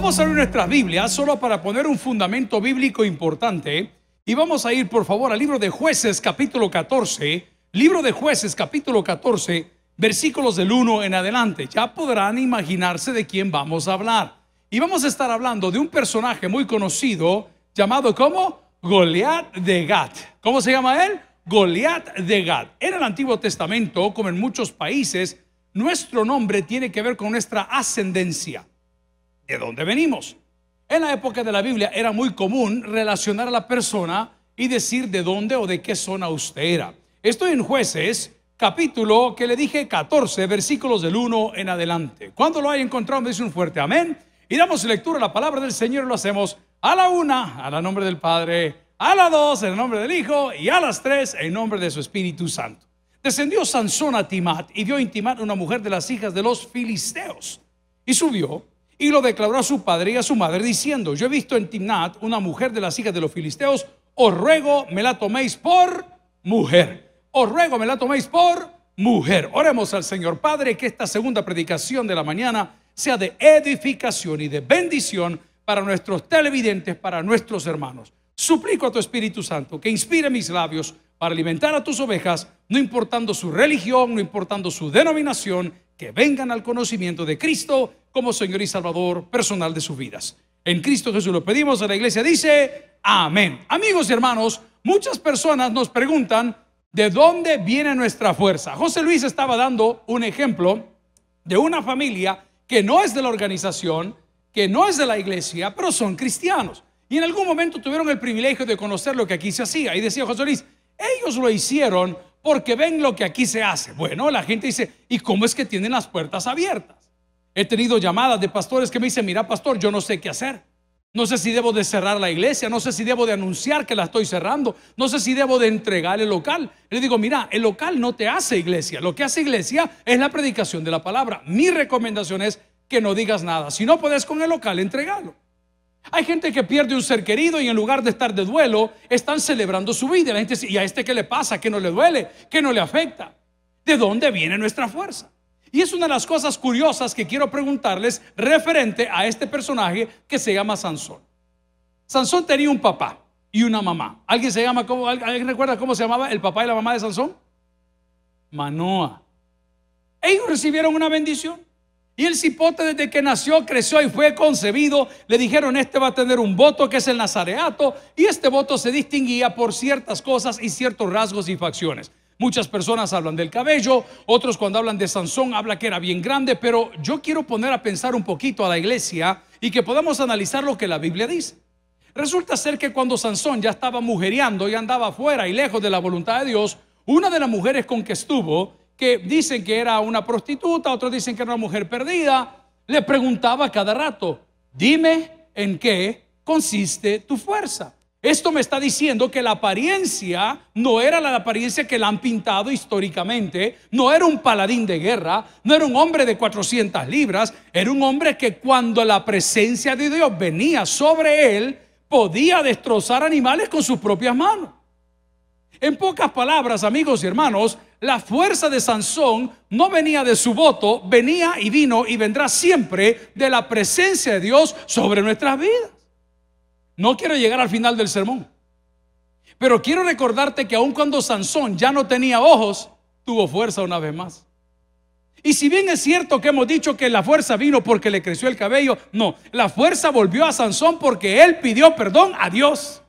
Vamos a abrir nuestras Biblias solo para poner un fundamento bíblico importante y vamos a ir por favor al libro de jueces capítulo 14, libro de jueces capítulo 14, versículos del 1 en adelante. Ya podrán imaginarse de quién vamos a hablar. Y vamos a estar hablando de un personaje muy conocido llamado como Goliat de Gat. ¿Cómo se llama él? Goliat de Gat En el Antiguo Testamento, como en muchos países, nuestro nombre tiene que ver con nuestra ascendencia de dónde venimos. En la época de la Biblia era muy común relacionar a la persona y decir de dónde o de qué zona usted era. Estoy en jueces, capítulo que le dije 14, versículos del 1 en adelante. Cuando lo haya encontrado, me dice un fuerte amén. Y damos lectura a la palabra del Señor, lo hacemos a la una, a la nombre del Padre, a la dos, en el nombre del Hijo, y a las tres, en nombre de su Espíritu Santo. Descendió Sansón a Timat y vio intimar Timat una mujer de las hijas de los filisteos. Y subió y lo declaró a su padre y a su madre, diciendo, yo he visto en Timnat una mujer de las hijas de los filisteos, os ruego me la toméis por mujer, os ruego me la toméis por mujer. Oremos al Señor Padre que esta segunda predicación de la mañana sea de edificación y de bendición para nuestros televidentes, para nuestros hermanos. Suplico a tu Espíritu Santo que inspire mis labios para alimentar a tus ovejas, no importando su religión, no importando su denominación, que vengan al conocimiento de Cristo como Señor y Salvador personal de sus vidas. En Cristo Jesús lo pedimos, a la iglesia dice, amén. Amigos y hermanos, muchas personas nos preguntan, ¿de dónde viene nuestra fuerza? José Luis estaba dando un ejemplo de una familia que no es de la organización, que no es de la iglesia, pero son cristianos. Y en algún momento tuvieron el privilegio de conocer lo que aquí se hacía. Y decía José Luis, ellos lo hicieron porque ven lo que aquí se hace. Bueno, la gente dice, ¿y cómo es que tienen las puertas abiertas? He tenido llamadas de pastores que me dicen, mira pastor, yo no sé qué hacer. No sé si debo de cerrar la iglesia, no sé si debo de anunciar que la estoy cerrando, no sé si debo de entregar el local. Le digo, mira, el local no te hace iglesia, lo que hace iglesia es la predicación de la palabra. Mi recomendación es que no digas nada. Si no puedes con el local, entregalo. Hay gente que pierde un ser querido y en lugar de estar de duelo, están celebrando su vida. La gente dice, ¿y a este qué le pasa? ¿Qué no le duele? ¿Qué no le afecta? ¿De dónde viene nuestra fuerza? Y es una de las cosas curiosas que quiero preguntarles referente a este personaje que se llama Sansón. Sansón tenía un papá y una mamá. ¿Alguien se llama cómo, alguien recuerda cómo se llamaba el papá y la mamá de Sansón? Manoa. Ellos recibieron una bendición. Y el cipote desde que nació, creció y fue concebido, le dijeron, este va a tener un voto que es el nazareato, y este voto se distinguía por ciertas cosas y ciertos rasgos y facciones. Muchas personas hablan del cabello, otros cuando hablan de Sansón habla que era bien grande, pero yo quiero poner a pensar un poquito a la iglesia y que podamos analizar lo que la Biblia dice. Resulta ser que cuando Sansón ya estaba mujereando y andaba fuera y lejos de la voluntad de Dios, una de las mujeres con que estuvo, que dicen que era una prostituta, otros dicen que era una mujer perdida, le preguntaba cada rato, dime en qué consiste tu fuerza. Esto me está diciendo que la apariencia no era la apariencia que la han pintado históricamente, no era un paladín de guerra, no era un hombre de 400 libras, era un hombre que cuando la presencia de Dios venía sobre él, podía destrozar animales con sus propias manos. En pocas palabras, amigos y hermanos, la fuerza de Sansón no venía de su voto, venía y vino y vendrá siempre de la presencia de Dios sobre nuestras vidas. No quiero llegar al final del sermón. Pero quiero recordarte que aun cuando Sansón ya no tenía ojos, tuvo fuerza una vez más. Y si bien es cierto que hemos dicho que la fuerza vino porque le creció el cabello, no, la fuerza volvió a Sansón porque él pidió perdón a Dios.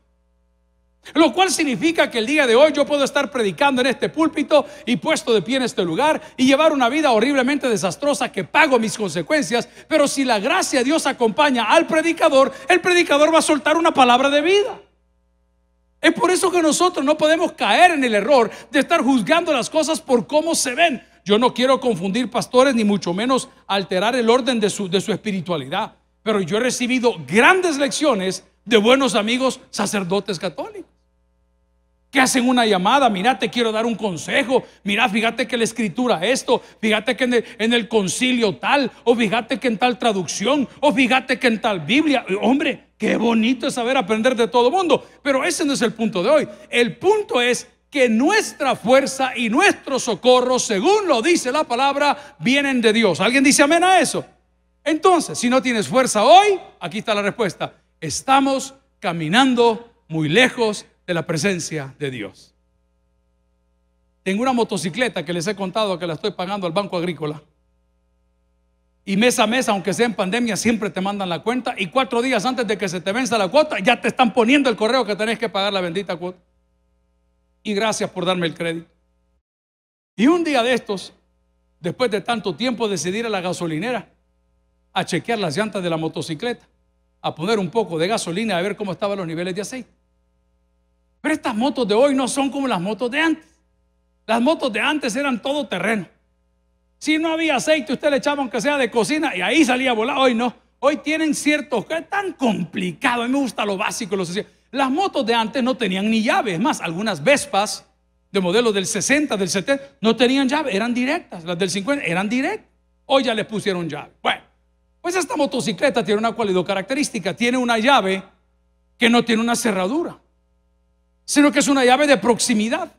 Lo cual significa que el día de hoy yo puedo estar predicando en este púlpito y puesto de pie en este lugar y llevar una vida horriblemente desastrosa que pago mis consecuencias, pero si la gracia de Dios acompaña al predicador, el predicador va a soltar una palabra de vida. Es por eso que nosotros no podemos caer en el error de estar juzgando las cosas por cómo se ven. Yo no quiero confundir pastores ni mucho menos alterar el orden de su, de su espiritualidad, pero yo he recibido grandes lecciones de buenos amigos sacerdotes católicos hacen una llamada, mira, te quiero dar un consejo, mira, fíjate que la escritura esto, fíjate que en el, concilio tal, o fíjate que en tal traducción, o fíjate que en tal Biblia, hombre, qué bonito es saber aprender de todo mundo, pero ese no es el punto de hoy, el punto es que nuestra fuerza y nuestro socorro, según lo dice la palabra, vienen de Dios. ¿Alguien dice amén a eso? Entonces, si no tienes fuerza hoy, aquí está la respuesta. Estamos caminando muy lejos de la presencia de Dios. Tengo una motocicleta que les he contado que la estoy pagando al Banco Agrícola. Y mes a mes, aunque sea en pandemia, siempre te mandan la cuenta. Y cuatro días antes de que se te venza la cuota, ya te están poniendo el correo que tenés que pagar la bendita cuota. Y gracias por darme el crédito. Y un día de estos, después de tanto tiempo, decidí ir a la gasolinera a chequear las llantas de la motocicleta, a poner un poco de gasolina, a ver cómo estaban los niveles de aceite. Pero estas motos de hoy no son como las motos de antes. Las motos de antes eran todo terreno. Si no había aceite, usted le echaba aunque sea de cocina y ahí salía volar, Hoy no. Hoy tienen ciertos... Es tan complicado. A mí me gusta lo básico. Lo sencillo. Las motos de antes no tenían ni llave. Es más, algunas Vespas de modelo del 60, del 70, no tenían llave. Eran directas. Las del 50 eran directas. Hoy ya les pusieron llave. Bueno, pues esta motocicleta tiene una cualidad característica. Tiene una llave que no tiene una cerradura sino que es una llave de proximidad.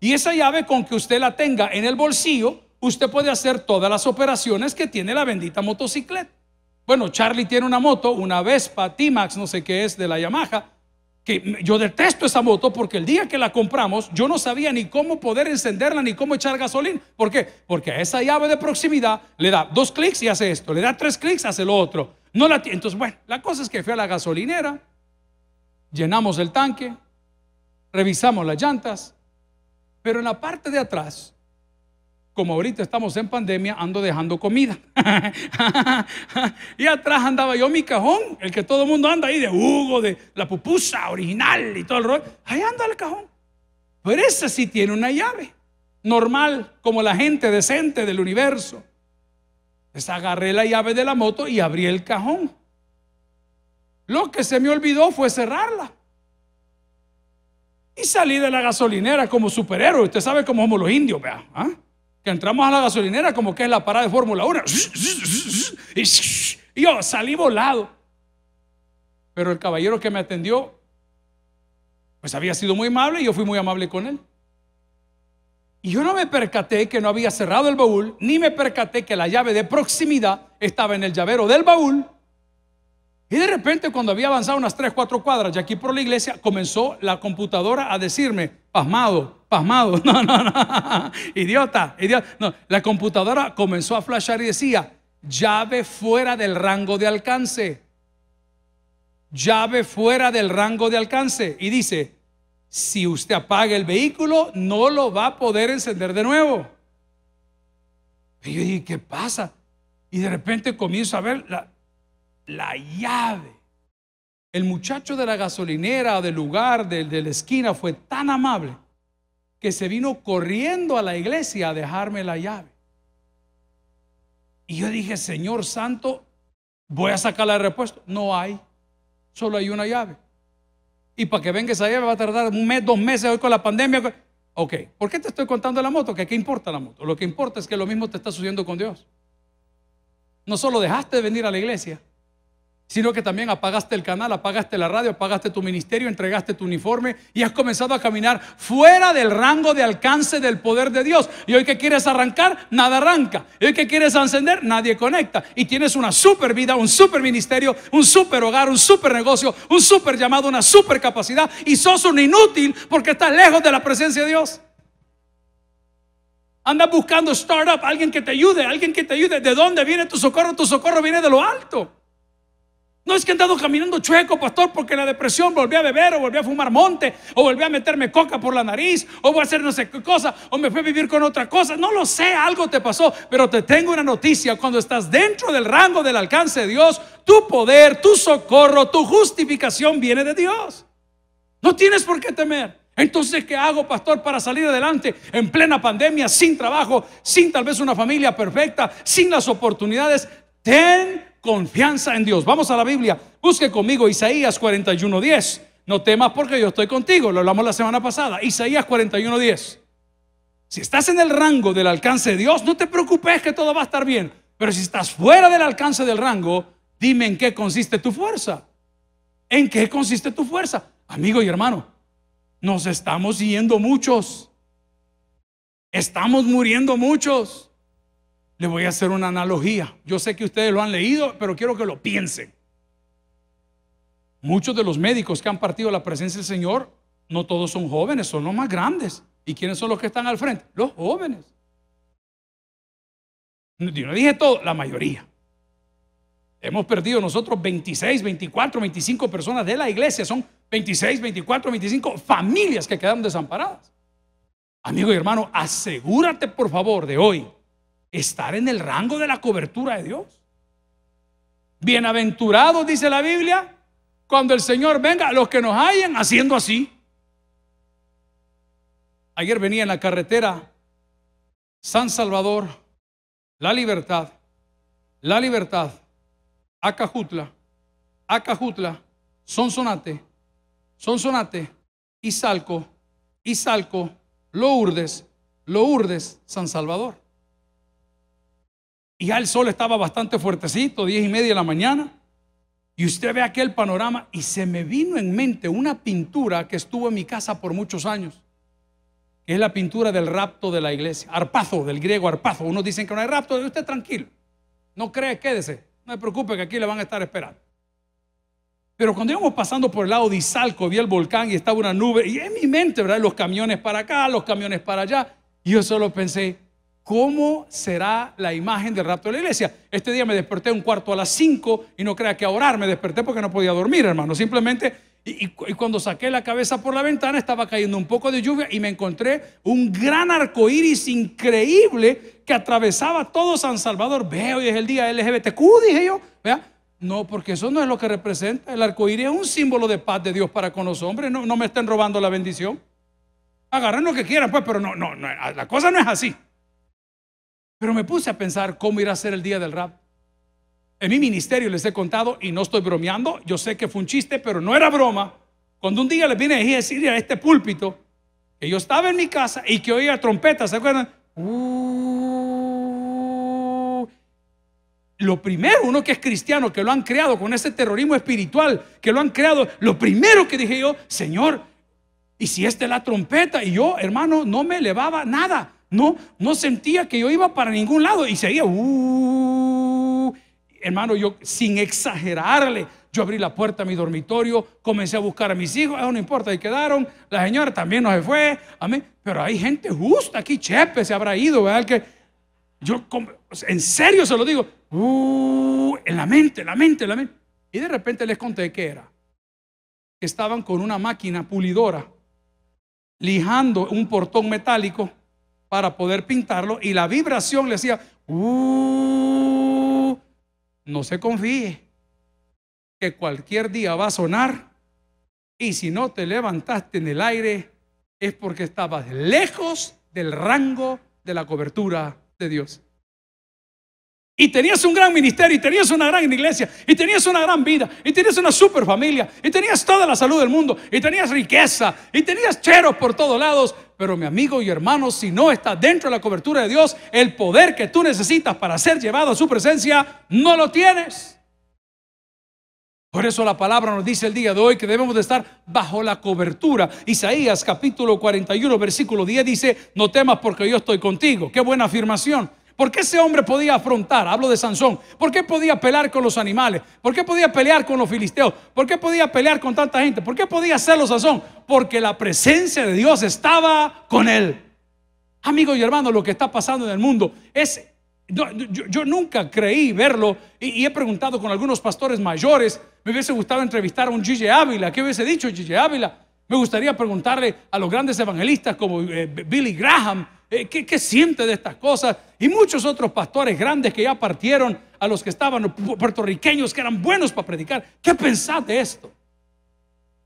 Y esa llave con que usted la tenga en el bolsillo, usted puede hacer todas las operaciones que tiene la bendita motocicleta. Bueno, Charlie tiene una moto, una Vespa, T-Max, no sé qué es, de la Yamaha, que yo detesto esa moto porque el día que la compramos yo no sabía ni cómo poder encenderla ni cómo echar gasolina. ¿Por qué? Porque a esa llave de proximidad le da dos clics y hace esto, le da tres clics, hace lo otro. No la entonces, bueno, la cosa es que fui a la gasolinera, llenamos el tanque, revisamos las llantas, pero en la parte de atrás, como ahorita estamos en pandemia, ando dejando comida. y atrás andaba yo mi cajón, el que todo el mundo anda ahí de Hugo, de la pupusa original y todo el rollo. Ahí anda el cajón. Pero ese sí tiene una llave, normal, como la gente decente del universo. Entonces agarré la llave de la moto y abrí el cajón. Lo que se me olvidó fue cerrarla. Y salí de la gasolinera como superhéroe. Usted sabe cómo somos los indios, vea. ¿ah? Que entramos a la gasolinera como que es la parada de Fórmula 1. Y yo salí volado. Pero el caballero que me atendió, pues había sido muy amable y yo fui muy amable con él. Y yo no me percaté que no había cerrado el baúl, ni me percaté que la llave de proximidad estaba en el llavero del baúl y de repente, cuando había avanzado unas tres, cuatro cuadras, ya aquí por la iglesia, comenzó la computadora a decirme, pasmado, pasmado, no, no, no, idiota, idiota. No, la computadora comenzó a flashar y decía, llave fuera del rango de alcance. Llave fuera del rango de alcance. Y dice, si usted apaga el vehículo, no lo va a poder encender de nuevo. Y yo dije, ¿qué pasa? Y de repente comienzo a ver la, la llave. El muchacho de la gasolinera, del lugar, del, de la esquina, fue tan amable que se vino corriendo a la iglesia a dejarme la llave. Y yo dije, Señor Santo, voy a sacar la repuesto. No hay, solo hay una llave. Y para que venga esa llave va a tardar un mes, dos meses hoy con la pandemia. Ok, ¿por qué te estoy contando la moto? Que qué importa la moto. Lo que importa es que lo mismo te está sucediendo con Dios. No solo dejaste de venir a la iglesia, sino que también apagaste el canal, apagaste la radio, apagaste tu ministerio, entregaste tu uniforme y has comenzado a caminar fuera del rango de alcance del poder de Dios. Y hoy que quieres arrancar, nada arranca. Y hoy que quieres encender, nadie conecta. Y tienes una super vida, un super ministerio, un super hogar, un super negocio, un super llamado, una super capacidad y sos un inútil porque estás lejos de la presencia de Dios. Andas buscando startup, alguien que te ayude, alguien que te ayude. ¿De dónde viene tu socorro? Tu socorro viene de lo alto. No es que he andado caminando chueco, pastor, porque la depresión volví a beber o volví a fumar monte o volví a meterme coca por la nariz o voy a hacer no sé qué cosa o me fui a vivir con otra cosa. No lo sé, algo te pasó, pero te tengo una noticia. Cuando estás dentro del rango del alcance de Dios, tu poder, tu socorro, tu justificación viene de Dios. No tienes por qué temer. Entonces, ¿qué hago, pastor, para salir adelante en plena pandemia, sin trabajo, sin tal vez una familia perfecta, sin las oportunidades? Ten confianza en Dios. Vamos a la Biblia, busque conmigo Isaías 41:10. No temas porque yo estoy contigo, lo hablamos la semana pasada. Isaías 41:10. Si estás en el rango del alcance de Dios, no te preocupes que todo va a estar bien. Pero si estás fuera del alcance del rango, dime en qué consiste tu fuerza. ¿En qué consiste tu fuerza? Amigo y hermano, nos estamos yendo muchos. Estamos muriendo muchos. Le voy a hacer una analogía. Yo sé que ustedes lo han leído, pero quiero que lo piensen. Muchos de los médicos que han partido la presencia del Señor, no todos son jóvenes, son los más grandes. ¿Y quiénes son los que están al frente? Los jóvenes. Yo no dije todo, la mayoría. Hemos perdido nosotros 26, 24, 25 personas de la iglesia. Son 26, 24, 25 familias que quedaron desamparadas. Amigo y hermano, asegúrate por favor de hoy estar en el rango de la cobertura de Dios. Bienaventurados, dice la Biblia, cuando el Señor venga, los que nos hayan haciendo así. Ayer venía en la carretera San Salvador, La Libertad, La Libertad, Acajutla, Acajutla, Sonsonate, Sonsonate, lo Izalco, Lourdes, Lourdes, San Salvador y ya el sol estaba bastante fuertecito, diez y media de la mañana, y usted ve aquel panorama y se me vino en mente una pintura que estuvo en mi casa por muchos años, que es la pintura del rapto de la iglesia, arpazo, del griego arpazo. Unos dicen que no hay rapto, usted tranquilo, no cree, quédese, no se preocupe que aquí le van a estar esperando. Pero cuando íbamos pasando por el lado de Izalco, vi el volcán y estaba una nube, y en mi mente, ¿verdad? Los camiones para acá, los camiones para allá, y yo solo pensé, ¿Cómo será la imagen del rapto de la iglesia? Este día me desperté un cuarto a las 5 y no crea que a orar me desperté porque no podía dormir, hermano. Simplemente, y, cuando saqué la cabeza por la ventana estaba cayendo un poco de lluvia y me encontré un gran arco iris increíble que atravesaba todo San Salvador. Veo, hoy es el día LGBTQ, dije yo. Vea, no, porque eso no es lo que representa. El arco iris es un símbolo de paz de Dios para con los hombres. No, me estén robando la bendición. Agarren lo que quieran, pues, pero no, no, no, la cosa no es así. Pero me puse a pensar cómo irá a ser el día del rap. En mi ministerio les he contado, y no estoy bromeando, yo sé que fue un chiste, pero no era broma. Cuando un día les vine a decir a este púlpito que yo estaba en mi casa y que oía trompetas, ¿se acuerdan? Uh. lo primero, uno que es cristiano, que lo han creado con ese terrorismo espiritual, que lo han creado, lo primero que dije yo, Señor, ¿y si esta es la trompeta? Y yo, hermano, no me elevaba nada. No, no sentía que yo iba para ningún lado y seguía. Uh". hermano, yo sin exagerarle, yo abrí la puerta a mi dormitorio, comencé a buscar a mis hijos, eso ah, no importa, ahí quedaron. La señora también no se fue, amén. Pero hay gente justa aquí, Chepe se habrá ido, ¿verdad? Que yo, en serio se lo digo, uh, en la mente, en la mente, en la mente. Y de repente les conté qué era. estaban con una máquina pulidora, lijando un portón metálico para poder pintarlo y la vibración le decía, uh, no se confíe, que cualquier día va a sonar y si no te levantaste en el aire es porque estabas lejos del rango de la cobertura de Dios. Y tenías un gran ministerio, y tenías una gran iglesia, y tenías una gran vida, y tenías una super familia, y tenías toda la salud del mundo, y tenías riqueza, y tenías cheros por todos lados, pero mi amigo y hermano, si no estás dentro de la cobertura de Dios, el poder que tú necesitas para ser llevado a su presencia, no lo tienes. Por eso la palabra nos dice el día de hoy que debemos de estar bajo la cobertura. Isaías capítulo 41, versículo 10 dice, no temas porque yo estoy contigo. Qué buena afirmación. ¿Por qué ese hombre podía afrontar? Hablo de Sansón. ¿Por qué podía pelear con los animales? ¿Por qué podía pelear con los filisteos? ¿Por qué podía pelear con tanta gente? ¿Por qué podía hacerlo Sansón? Porque la presencia de Dios estaba con él. Amigos y hermanos, lo que está pasando en el mundo es... Yo, nunca creí verlo y, he preguntado con algunos pastores mayores. Me hubiese gustado entrevistar a un Gigi Ávila. ¿Qué hubiese dicho Gigi Ávila? Me gustaría preguntarle a los grandes evangelistas como eh, Billy Graham eh, ¿Qué, siente de estas cosas? Y muchos otros pastores grandes que ya partieron, a los que estaban puertorriqueños, que eran buenos para predicar. ¿Qué pensás de esto?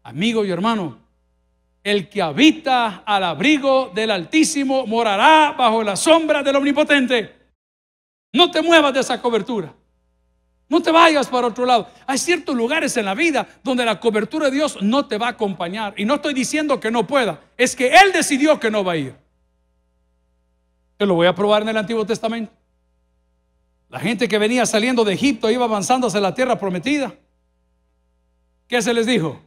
Amigo y hermano, el que habita al abrigo del Altísimo morará bajo la sombra del Omnipotente. No te muevas de esa cobertura. No te vayas para otro lado. Hay ciertos lugares en la vida donde la cobertura de Dios no te va a acompañar. Y no estoy diciendo que no pueda, es que Él decidió que no va a ir lo voy a probar en el Antiguo Testamento. La gente que venía saliendo de Egipto iba avanzando hacia la tierra prometida. ¿Qué se les dijo?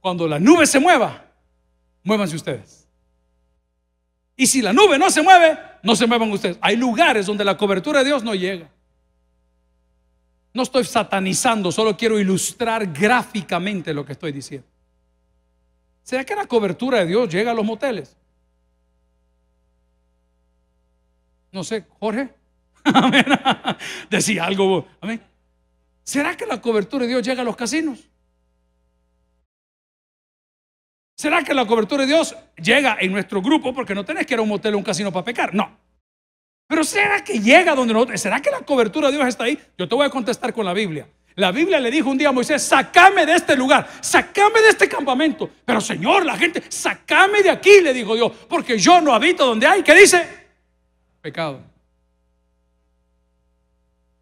Cuando la nube se mueva, muévanse ustedes. Y si la nube no se mueve, no se muevan ustedes. Hay lugares donde la cobertura de Dios no llega. No estoy satanizando, solo quiero ilustrar gráficamente lo que estoy diciendo. ¿Será que la cobertura de Dios llega a los moteles? no sé, Jorge, decía algo, amén. ¿Será que la cobertura de Dios llega a los casinos? ¿Será que la cobertura de Dios llega en nuestro grupo? Porque no tenés que ir a un motel o un casino para pecar, no. Pero ¿será que llega donde nosotros? ¿Será que la cobertura de Dios está ahí? Yo te voy a contestar con la Biblia. La Biblia le dijo un día a Moisés, sacame de este lugar, sacame de este campamento. Pero Señor, la gente, sacame de aquí, le dijo Dios, porque yo no habito donde hay. ¿Qué dice? pecado.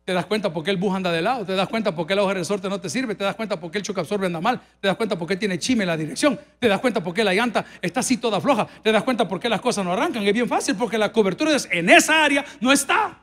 Te das cuenta por qué el bus anda de lado, te das cuenta por qué la hoja de resorte no te sirve, te das cuenta porque qué el choque absorbe anda mal, te das cuenta porque qué tiene chime en la dirección, te das cuenta por qué la llanta está así toda floja, te das cuenta por qué las cosas no arrancan. Es bien fácil porque la cobertura en esa área no está.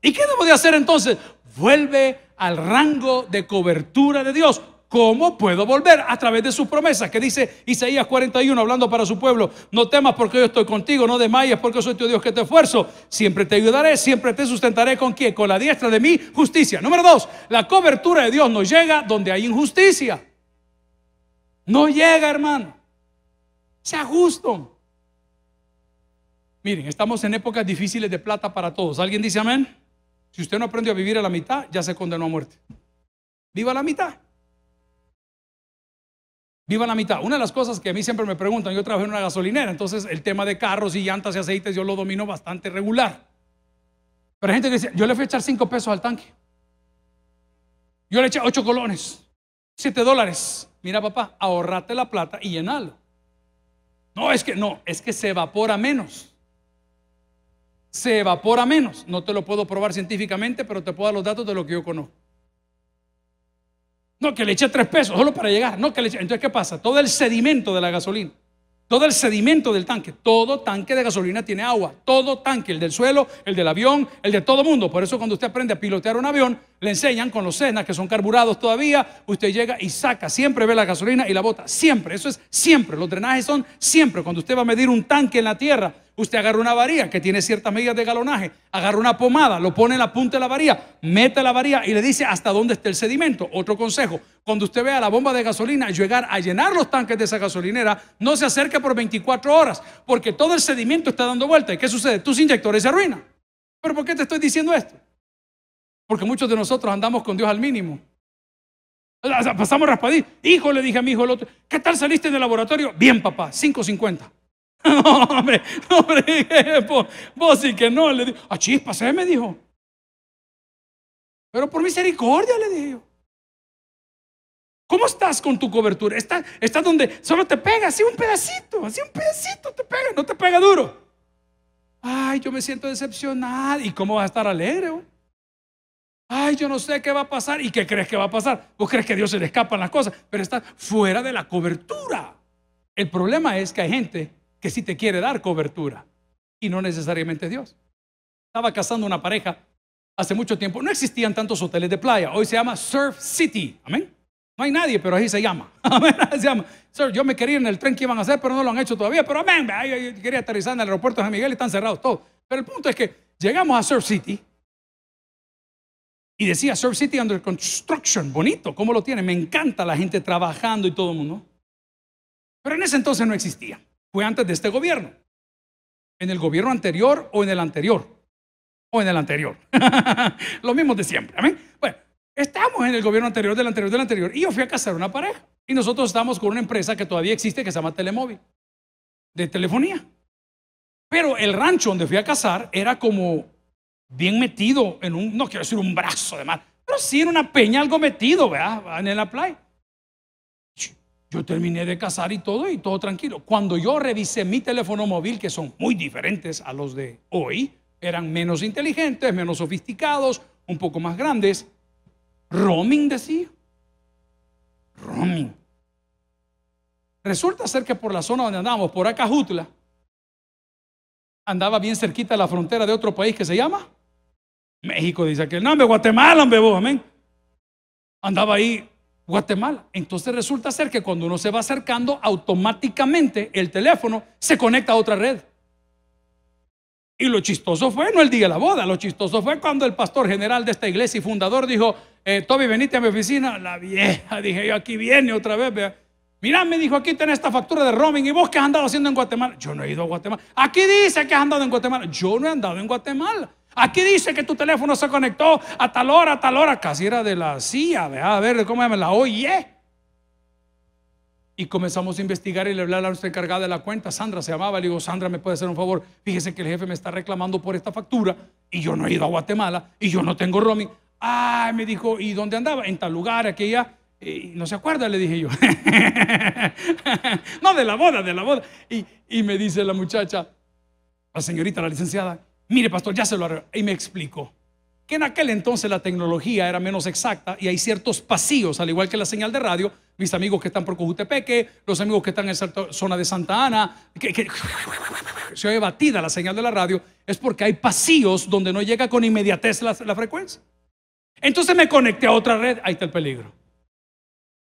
¿Y qué debo de hacer entonces? Vuelve al rango de cobertura de Dios. ¿Cómo puedo volver? A través de sus promesas, que dice Isaías 41, hablando para su pueblo, no temas porque yo estoy contigo, no desmayes porque soy tu Dios que te esfuerzo, siempre te ayudaré, siempre te sustentaré con quién, con la diestra de mi justicia. Número dos, la cobertura de Dios no llega donde hay injusticia. No llega, hermano. Sea justo. Miren, estamos en épocas difíciles de plata para todos. ¿Alguien dice amén? Si usted no aprendió a vivir a la mitad, ya se condenó a muerte. Viva la mitad. Viva la mitad. Una de las cosas que a mí siempre me preguntan, yo trabajo en una gasolinera, entonces el tema de carros y llantas y aceites yo lo domino bastante regular. Pero hay gente que dice, yo le fui a echar 5 pesos al tanque. Yo le eché 8 colones, 7 dólares. Mira papá, ahorrate la plata y llenalo. No, es que no, es que se evapora menos. Se evapora menos. No te lo puedo probar científicamente, pero te puedo dar los datos de lo que yo conozco. No, que le eche tres pesos solo para llegar. No, que le Entonces, ¿qué pasa? Todo el sedimento de la gasolina, todo el sedimento del tanque, todo tanque de gasolina tiene agua. Todo tanque, el del suelo, el del avión, el de todo mundo. Por eso, cuando usted aprende a pilotear un avión, le enseñan con los cenas que son carburados todavía, usted llega y saca, siempre ve la gasolina y la bota, siempre, eso es siempre, los drenajes son siempre, cuando usted va a medir un tanque en la tierra, usted agarra una varilla que tiene ciertas medidas de galonaje, agarra una pomada, lo pone en la punta de la varilla, mete la varilla y le dice hasta dónde está el sedimento. Otro consejo, cuando usted vea la bomba de gasolina llegar a llenar los tanques de esa gasolinera, no se acerque por 24 horas, porque todo el sedimento está dando vuelta. ¿Y qué sucede? Tus inyectores se arruinan. ¿Pero por qué te estoy diciendo esto? Porque muchos de nosotros andamos con Dios al mínimo. Pasamos raspadí. Hijo, le dije a mi hijo el otro, ¿qué tal saliste del laboratorio? Bien, papá, 5.50. no, hombre, no, hombre, vos, vos sí que no. Le dije a ah, chispa, pasé, me dijo. Pero por misericordia le dije yo. ¿Cómo estás con tu cobertura? ¿Estás, donde solo te pega, así un pedacito, así un pedacito te pega, no te pega duro. Ay, yo me siento decepcionado ¿Y cómo vas a estar alegre? Oh? Ay, yo no sé qué va a pasar. ¿Y qué crees que va a pasar? Vos crees que Dios se le escapan las cosas, pero estás fuera de la cobertura. El problema es que hay gente que sí te quiere dar cobertura y no necesariamente Dios. Estaba casando una pareja hace mucho tiempo. No existían tantos hoteles de playa. Hoy se llama Surf City. Amén. No hay nadie, pero ahí se llama. Amén. Se llama. yo me quería ir en el tren que iban a hacer, pero no lo han hecho todavía. Pero amén. quería aterrizar en el aeropuerto de San Miguel y están cerrados todos. Pero el punto es que llegamos a Surf City y decía, Surf City under construction, bonito, ¿cómo lo tiene? Me encanta la gente trabajando y todo el mundo. Pero en ese entonces no existía. Fue antes de este gobierno. En el gobierno anterior o en el anterior. O en el anterior. lo mismo de siempre. Bueno, estamos en el gobierno anterior, del anterior, del anterior. Y yo fui a casar una pareja. Y nosotros estamos con una empresa que todavía existe que se llama Telemóvil. De telefonía. Pero el rancho donde fui a casar era como bien metido en un, no quiero decir un brazo de mar, pero sí en una peña algo metido, ¿verdad? En la playa. Yo terminé de casar y todo, y todo tranquilo. Cuando yo revisé mi teléfono móvil, que son muy diferentes a los de hoy, eran menos inteligentes, menos sofisticados, un poco más grandes. Roaming decía. Roaming. Resulta ser que por la zona donde andamos por Acajutla, andaba bien cerquita de la frontera de otro país que se llama México dice que no, hombre, Guatemala, hombre, vos, amén. Andaba ahí Guatemala. Entonces resulta ser que cuando uno se va acercando, automáticamente el teléfono se conecta a otra red. Y lo chistoso fue no el día de la boda, lo chistoso fue cuando el pastor general de esta iglesia y fundador dijo, eh, Toby, venite a mi oficina. La vieja, dije yo, aquí viene otra vez. Vea. Mirá, me dijo, aquí tenés esta factura de roaming. ¿Y vos qué has andado haciendo en Guatemala? Yo no he ido a Guatemala. Aquí dice que has andado en Guatemala. Yo no he andado en Guatemala. Aquí dice que tu teléfono se conectó a tal hora, a tal hora. Casi era de la CIA, A ver, ¿cómo llama? La oye? Y comenzamos a investigar y le hablé a la encargada de la cuenta, Sandra se llamaba. Le digo, Sandra, ¿me puede hacer un favor? Fíjese que el jefe me está reclamando por esta factura y yo no he ido a Guatemala y yo no tengo roaming. Ah, me dijo, ¿y dónde andaba? En tal lugar, aquella. no se acuerda, le dije yo. no, de la boda, de la boda. y me dice la muchacha, la señorita, la licenciada, Mire, pastor, ya se lo Y me explico. Que en aquel entonces la tecnología era menos exacta y hay ciertos pasillos, al igual que la señal de radio. Mis amigos que están por Cojutepeque, los amigos que están en la zona de Santa Ana, que, se oye batida la señal de la radio, es porque hay pasillos donde no llega con inmediatez la, la frecuencia. Entonces me conecté a otra red, ahí está el peligro.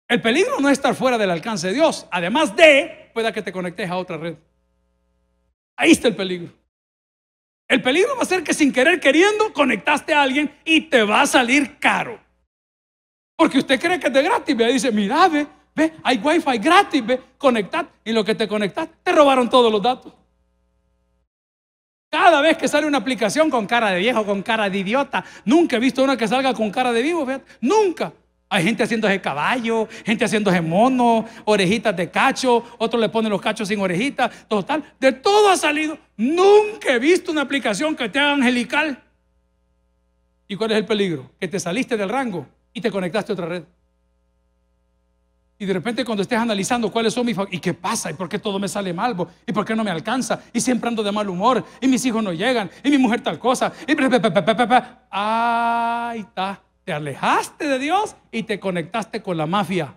El peligro no es estar fuera del alcance de Dios, además de, pueda que te conectes a otra red. Ahí está el peligro. El peligro va a ser que sin querer queriendo conectaste a alguien y te va a salir caro. Porque usted cree que es de gratis, ve, dice, mira, ve, ve, hay wifi gratis, ve, conectad. Y lo que te conecta, te robaron todos los datos. Cada vez que sale una aplicación con cara de viejo, con cara de idiota, nunca he visto una que salga con cara de vivo, vea, nunca. Hay gente haciéndose caballo, gente haciéndose mono, orejitas de cacho, otro le pone los cachos sin orejitas, total. De todo ha salido. Nunca he visto una aplicación que te haga angelical. ¿Y cuál es el peligro? Que te saliste del rango y te conectaste a otra red. Y de repente cuando estés analizando cuáles son mis... ¿Y qué pasa? ¿Y por qué todo me sale mal? ¿Y por qué no me alcanza? ¿Y siempre ando de mal humor? ¿Y mis hijos no llegan? ¿Y mi mujer tal cosa? Y... Ahí está te alejaste de Dios y te conectaste con la mafia.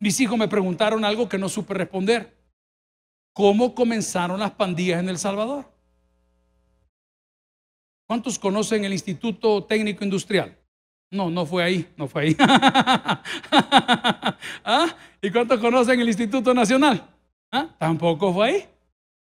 Mis hijos me preguntaron algo que no supe responder. ¿Cómo comenzaron las pandillas en El Salvador? ¿Cuántos conocen el Instituto Técnico Industrial? No, no fue ahí, no fue ahí. ¿Ah? ¿Y cuántos conocen el Instituto Nacional? ¿Ah? Tampoco fue ahí.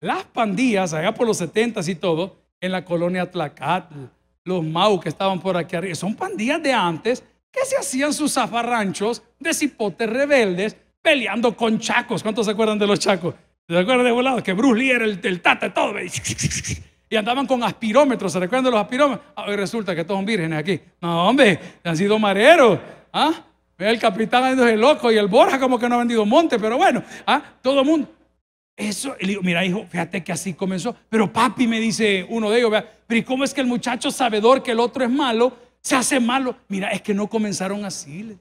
Las pandillas, allá por los 70 y todo, en la colonia Tlacatl, los Mau que estaban por aquí arriba, son pandillas de antes que se hacían sus zafarranchos de cipotes rebeldes peleando con chacos. ¿Cuántos se acuerdan de los chacos? ¿Se acuerdan de volados? Que Bruce Lee era el, tata y todo. Y andaban con aspirómetros, ¿se recuerdan de los aspirómetros? Ah, hoy resulta que todos son vírgenes aquí. No, hombre, han sido mareros. ¿Ah? El capitán es el loco y el Borja como que no ha vendido monte, pero bueno, ¿ah? todo mundo. Eso, mira hijo, fíjate que así comenzó. Pero papi me dice uno de ellos, pero ¿y cómo es que el muchacho sabedor que el otro es malo, se hace malo? Mira, es que no comenzaron así.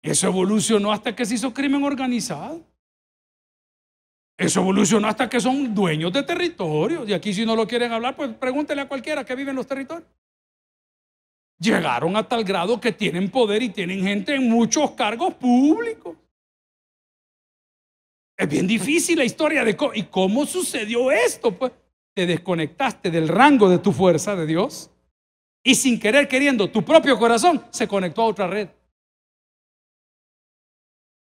Eso evolucionó hasta que se hizo crimen organizado. Eso evolucionó hasta que son dueños de territorios. Y aquí si no lo quieren hablar, pues pregúntele a cualquiera que vive en los territorios. Llegaron a tal grado que tienen poder y tienen gente en muchos cargos públicos. Es bien difícil la historia de y cómo sucedió esto. Pues te desconectaste del rango de tu fuerza de Dios y sin querer queriendo tu propio corazón se conectó a otra red.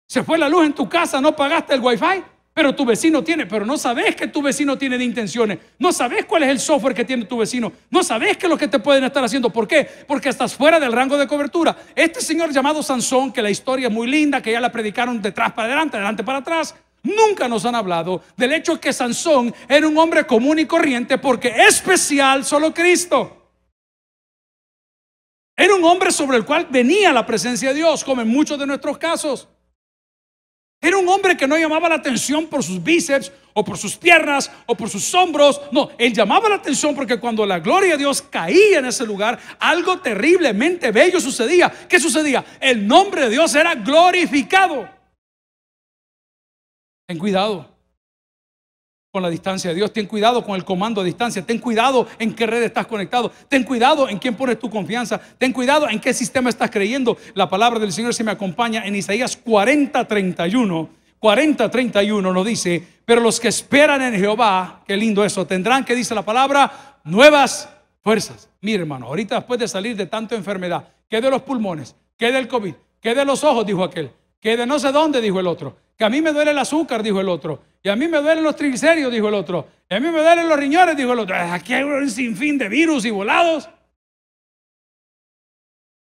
Se fue la luz en tu casa, no pagaste el wifi, pero tu vecino tiene, pero no sabes que tu vecino tiene de intenciones, no sabes cuál es el software que tiene tu vecino, no sabes qué es lo que te pueden estar haciendo, ¿por qué? Porque estás fuera del rango de cobertura. Este señor llamado Sansón, que la historia es muy linda, que ya la predicaron detrás para adelante, adelante para atrás, Nunca nos han hablado del hecho que Sansón era un hombre común y corriente porque especial solo Cristo. Era un hombre sobre el cual venía la presencia de Dios, como en muchos de nuestros casos. Era un hombre que no llamaba la atención por sus bíceps o por sus piernas o por sus hombros. No, él llamaba la atención porque cuando la gloria de Dios caía en ese lugar, algo terriblemente bello sucedía. ¿Qué sucedía? El nombre de Dios era glorificado. Ten cuidado con la distancia de Dios, ten cuidado con el comando a distancia, ten cuidado en qué red estás conectado, ten cuidado en quién pones tu confianza, ten cuidado en qué sistema estás creyendo. La palabra del Señor se me acompaña en Isaías 40, 31. 40, 31 nos dice, pero los que esperan en Jehová, qué lindo eso, tendrán, que dice la palabra, nuevas fuerzas. Mi hermano, ahorita después de salir de tanta enfermedad, ¿qué de los pulmones, ¿Qué del COVID, ¿Qué de los ojos, dijo aquel, que de no sé dónde, dijo el otro, que a mí me duele el azúcar, dijo el otro, y a mí me duelen los triglicéridos, dijo el otro, y a mí me duelen los riñones, dijo el otro. Ah, aquí hay un sinfín de virus y volados.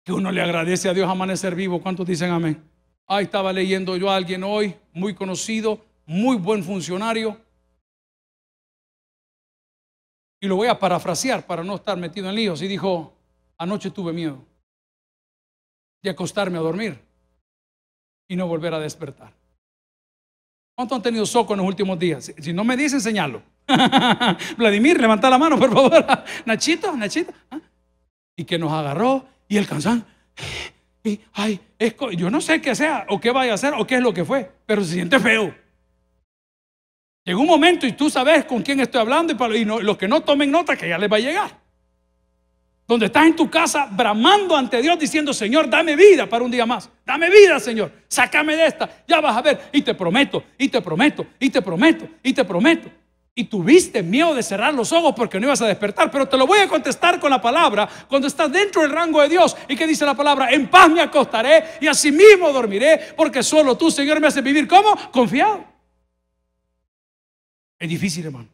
Que uno le agradece a Dios amanecer vivo. ¿Cuántos dicen amén? Ahí estaba leyendo yo a alguien hoy, muy conocido, muy buen funcionario. Y lo voy a parafrasear para no estar metido en líos. Y dijo, anoche tuve miedo de acostarme a dormir y no volver a despertar. ¿cuánto han tenido soco en los últimos días? Si no me dicen, señalo. Vladimir, levanta la mano, por favor. Nachito, Nachito. ¿ah? Y que nos agarró y el cansan Y, ay, yo no sé qué sea, o qué vaya a hacer, o qué es lo que fue, pero se siente feo. Llegó un momento y tú sabes con quién estoy hablando y, para, los que no tomen nota que ya les va a llegar donde estás en tu casa bramando ante Dios diciendo, Señor, dame vida para un día más. Dame vida, Señor. Sácame de esta. Ya vas a ver. Y te prometo, y te prometo, y te prometo, y te prometo. Y tuviste miedo de cerrar los ojos porque no ibas a despertar. Pero te lo voy a contestar con la palabra cuando estás dentro del rango de Dios. ¿Y que dice la palabra? En paz me acostaré y así mismo dormiré porque solo tú, Señor, me haces vivir como confiado. Es difícil, hermano.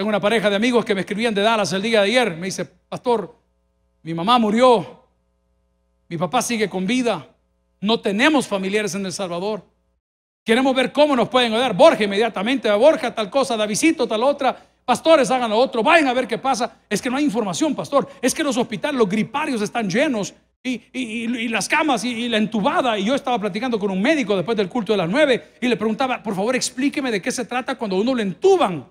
Tengo una pareja de amigos que me escribían de Dallas el día de ayer. Me dice, pastor, mi mamá murió, mi papá sigue con vida, no tenemos familiares en El Salvador. Queremos ver cómo nos pueden ayudar. Borja inmediatamente, a Borja tal cosa, da visito, tal otra. Pastores, hagan lo otro, vayan a ver qué pasa. Es que no hay información, pastor. Es que los hospitales, los griparios están llenos y, y las camas y, la entubada. Y yo estaba platicando con un médico después del culto de las nueve y le preguntaba, por favor, explíqueme de qué se trata cuando uno le entuban.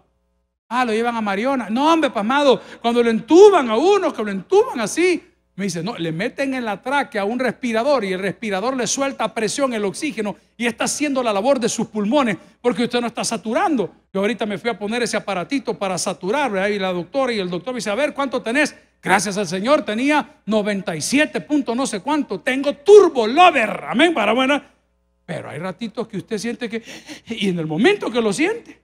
Ah, lo llevan a Mariona. No, hombre, pasmado, cuando lo entuban a uno, que lo entuban así. Me dice, no, le meten en la a un respirador y el respirador le suelta presión, el oxígeno y está haciendo la labor de sus pulmones porque usted no está saturando. Yo ahorita me fui a poner ese aparatito para saturar, Ahí la doctora y el doctor me dice, a ver, ¿cuánto tenés? Gracias al Señor tenía 97 puntos, no sé cuánto. Tengo turbo lover, amén, para Pero hay ratitos que usted siente que, y en el momento que lo siente,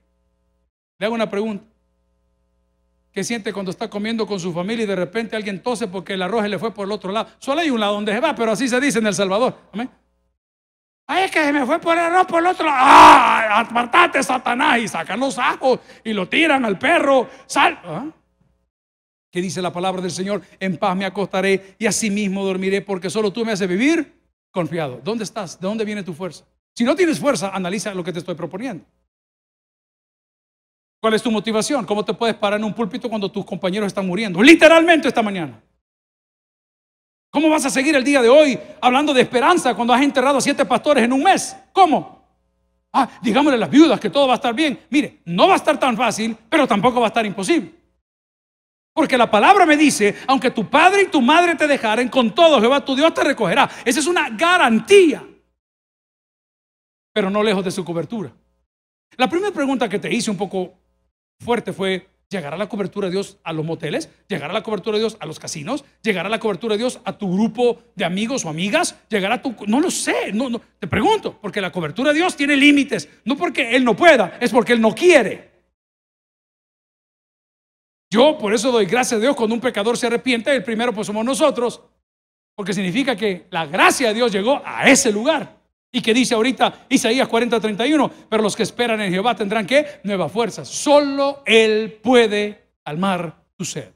le hago una pregunta. ¿Qué siente cuando está comiendo con su familia y de repente alguien tose porque el arroz le fue por el otro lado. Solo hay un lado donde se va, pero así se dice en El Salvador. Amén. Ay, es que se me fue por el arroz por el otro lado. ¡Ah! Apartate, Satanás. Y sacan los ajos y lo tiran al perro. Sal. ¿Ah? ¿Qué dice la palabra del Señor? En paz me acostaré y así mismo dormiré porque solo tú me haces vivir confiado. ¿Dónde estás? ¿De dónde viene tu fuerza? Si no tienes fuerza, analiza lo que te estoy proponiendo. ¿Cuál es tu motivación? ¿Cómo te puedes parar en un púlpito cuando tus compañeros están muriendo? Literalmente esta mañana. ¿Cómo vas a seguir el día de hoy hablando de esperanza cuando has enterrado a siete pastores en un mes? ¿Cómo? Ah, digámosle a las viudas que todo va a estar bien. Mire, no va a estar tan fácil, pero tampoco va a estar imposible. Porque la palabra me dice, aunque tu padre y tu madre te dejaren, con todo Jehová tu Dios te recogerá. Esa es una garantía. Pero no lejos de su cobertura. La primera pregunta que te hice un poco fuerte fue llegar a la cobertura de Dios a los moteles, llegar a la cobertura de Dios a los casinos, llegar a la cobertura de Dios a tu grupo de amigos o amigas, Llegar a tu... No lo sé, no, no, te pregunto, porque la cobertura de Dios tiene límites, no porque Él no pueda, es porque Él no quiere. Yo por eso doy gracias a Dios cuando un pecador se arrepiente, el primero pues somos nosotros, porque significa que la gracia de Dios llegó a ese lugar. Y que dice ahorita Isaías 40:31, pero los que esperan en Jehová tendrán que nuevas fuerzas. Solo Él puede calmar tu sed.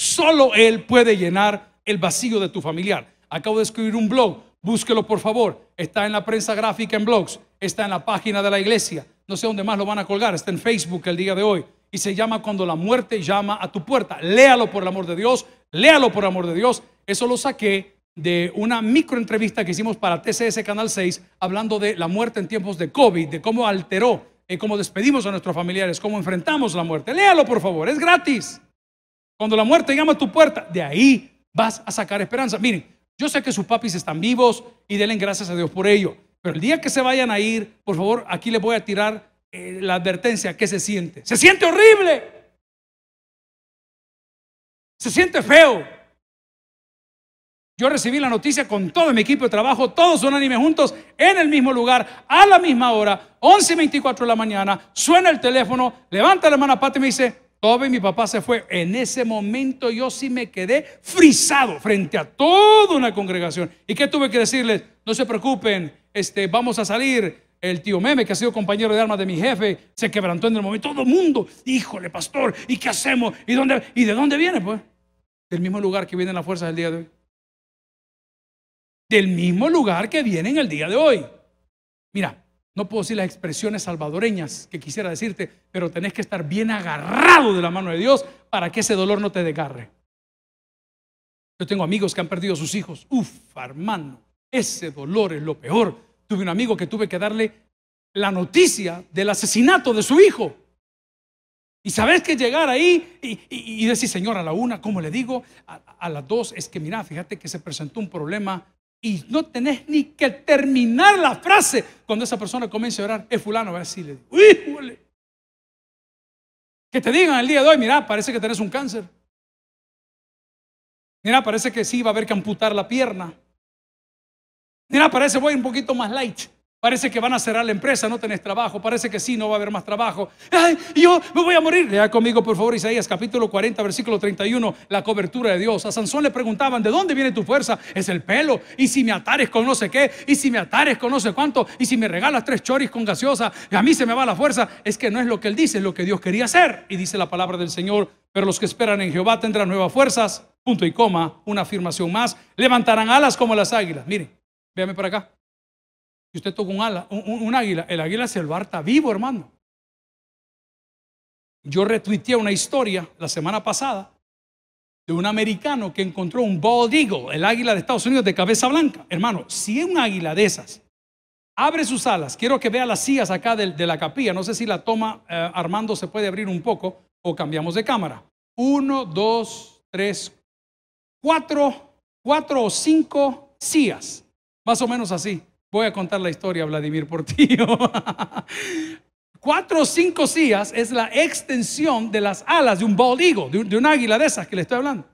Solo Él puede llenar el vacío de tu familiar. Acabo de escribir un blog, búsquelo por favor. Está en la prensa gráfica en blogs, está en la página de la iglesia. No sé dónde más lo van a colgar, está en Facebook el día de hoy. Y se llama Cuando la muerte llama a tu puerta. Léalo por el amor de Dios, léalo por el amor de Dios. Eso lo saqué de una microentrevista que hicimos para TCS Canal 6, hablando de la muerte en tiempos de COVID, de cómo alteró, Y eh, cómo despedimos a nuestros familiares, cómo enfrentamos la muerte. Léalo, por favor, es gratis. Cuando la muerte llama a tu puerta, de ahí vas a sacar esperanza. Miren, yo sé que sus papis están vivos y denle gracias a Dios por ello, pero el día que se vayan a ir, por favor, aquí les voy a tirar eh, la advertencia que se siente. Se siente horrible. Se siente feo. Yo recibí la noticia con todo mi equipo de trabajo, todos unánimes juntos, en el mismo lugar, a la misma hora, 11.24 de la mañana. Suena el teléfono, levanta la hermana patea y me dice, Toby, mi papá se fue. En ese momento yo sí me quedé frisado frente a toda una congregación. ¿Y qué tuve que decirles? No se preocupen, este, vamos a salir, el tío Meme, que ha sido compañero de armas de mi jefe, se quebrantó en el momento. Todo el mundo, híjole, pastor, ¿y qué hacemos? ¿Y, dónde, ¿Y de dónde viene? Pues del mismo lugar que vienen las fuerzas del día de hoy del mismo lugar que viene en el día de hoy. Mira, no puedo decir las expresiones salvadoreñas que quisiera decirte, pero tenés que estar bien agarrado de la mano de Dios para que ese dolor no te desgarre. Yo tengo amigos que han perdido sus hijos. Uf, hermano, ese dolor es lo peor. Tuve un amigo que tuve que darle la noticia del asesinato de su hijo. Y sabes que llegar ahí y, decir, Señor, a la una, ¿cómo le digo? A, las dos, es que mira, fíjate que se presentó un problema y no tenés ni que terminar la frase cuando esa persona comience a orar. Es eh, fulano, va a decirle, ¡híjole! Que te digan el día de hoy, mira, parece que tenés un cáncer. Mira, parece que sí, va a haber que amputar la pierna. Mira, parece voy un poquito más light. Parece que van a cerrar la empresa, no tenés trabajo. Parece que sí, no va a haber más trabajo. Ay, yo me voy a morir. Lea conmigo, por favor, Isaías capítulo 40, versículo 31, la cobertura de Dios. A Sansón le preguntaban, ¿de dónde viene tu fuerza? Es el pelo. Y si me atares con no sé qué, y si me atares con no sé cuánto, y si me regalas tres choris con gaseosa, y a mí se me va la fuerza. Es que no es lo que él dice, es lo que Dios quería hacer. Y dice la palabra del Señor, pero los que esperan en Jehová tendrán nuevas fuerzas. Punto y coma, una afirmación más. Levantarán alas como las águilas. Miren, véame para acá y usted toca un, águila, el águila se lo vivo, hermano. Yo retuiteé una historia la semana pasada de un americano que encontró un bald eagle, el águila de Estados Unidos de cabeza blanca. Hermano, si un águila de esas abre sus alas, quiero que vea las sillas acá de, la capilla, no sé si la toma eh, Armando se puede abrir un poco o cambiamos de cámara. Uno, dos, tres, cuatro, cuatro o cinco sillas, más o menos así. Voy a contar la historia, Vladimir Portillo. Cuatro o cinco sillas es la extensión de las alas de un bald de un, águila de esas que le estoy hablando.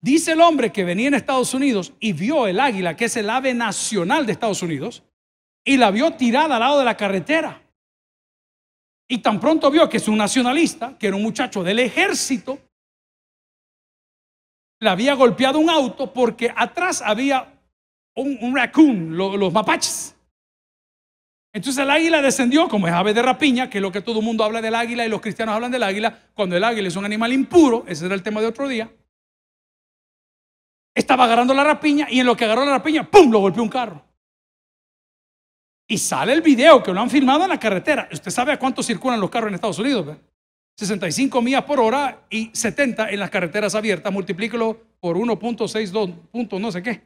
Dice el hombre que venía en Estados Unidos y vio el águila, que es el ave nacional de Estados Unidos, y la vio tirada al lado de la carretera. Y tan pronto vio que es un nacionalista, que era un muchacho del ejército, le había golpeado un auto porque atrás había un, raccoon, los mapaches. Entonces el águila descendió como es ave de rapiña, que es lo que todo el mundo habla del águila y los cristianos hablan del águila, cuando el águila es un animal impuro, ese era el tema de otro día. Estaba agarrando la rapiña y en lo que agarró la rapiña, ¡pum!, lo golpeó un carro. Y sale el video que lo han filmado en la carretera. Usted sabe a cuánto circulan los carros en Estados Unidos, 65 millas por hora y 70 en las carreteras abiertas. Multiplíquelo por 1.62 puntos, no sé qué